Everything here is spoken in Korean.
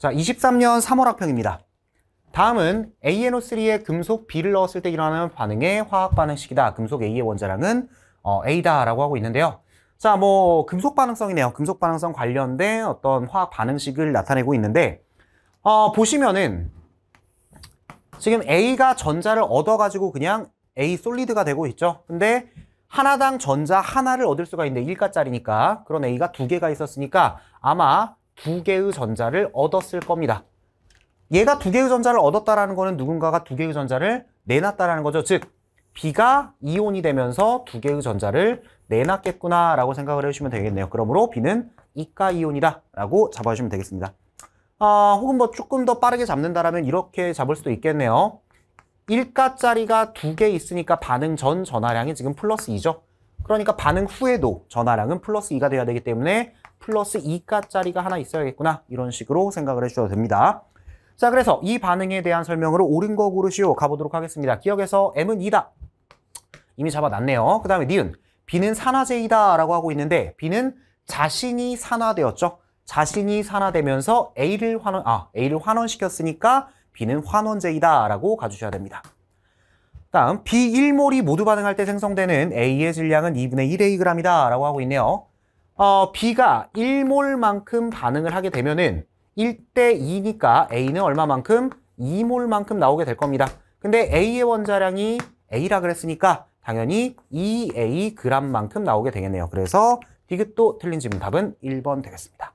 자, 23년 3월 학평입니다. 다음은 ANO3에 금속 B를 넣었을 때 일어나는 반응의 화학 반응식이다. 금속 A의 원자량은 어, A다라고 하고 있는데요. 자, 뭐 금속 반응성이네요. 금속 반응성 관련된 어떤 화학 반응식을 나타내고 있는데 어, 보시면은 지금 A가 전자를 얻어가지고 그냥 A 솔리드가 되고 있죠. 근데 하나당 전자 하나를 얻을 수가 있는데 1가짜리니까 그런 A가 두 개가 있었으니까 아마 두 개의 전자를 얻었을 겁니다. 얘가 두 개의 전자를 얻었다라는 거는 누군가가 두 개의 전자를 내놨다라는 거죠. 즉, B가 이온이 되면서 두 개의 전자를 내놨겠구나라고 생각을 해주시면 되겠네요. 그러므로 B는 이가 이온이다 라고 잡아주시면 되겠습니다. 아, 혹은 뭐 조금 더 빠르게 잡는다라면 이렇게 잡을 수도 있겠네요. 1가짜리가 두 개 있으니까 반응 전전하량이 지금 플러스 2죠. 그러니까 반응 후에도 전하량은 플러스 2가 돼야 되기 때문에 플러스 2가짜리가 하나 있어야겠구나 이런 식으로 생각을 해주셔도 됩니다. 자 그래서 이 반응에 대한 설명으로 옳은 거 고르시오 가보도록 하겠습니다. 기억에서 M은 2다. 이미 잡아놨네요. 그 다음에 니은 B는 산화제이다 라고 하고 있는데 B는 자신이 산화되었죠. 자신이 산화되면서 A를 환원, 아, A를 환원시켰으니까 B는 환원제이다 라고 가주셔야 됩니다. 다음 B1몰이 모두 반응할 때 생성되는 A의 질량은 2분의 1Ag이다 라고 하고 있네요. 어, B가 1몰만큼 반응을 하게 되면은 1대 2니까 A는 얼마만큼? 2몰만큼 나오게 될 겁니다. 근데 A의 원자량이 A라 그랬으니까 당연히 2A g만큼 나오게 되겠네요. 그래서 비귿도 틀린 질문 답은 1번 되겠습니다.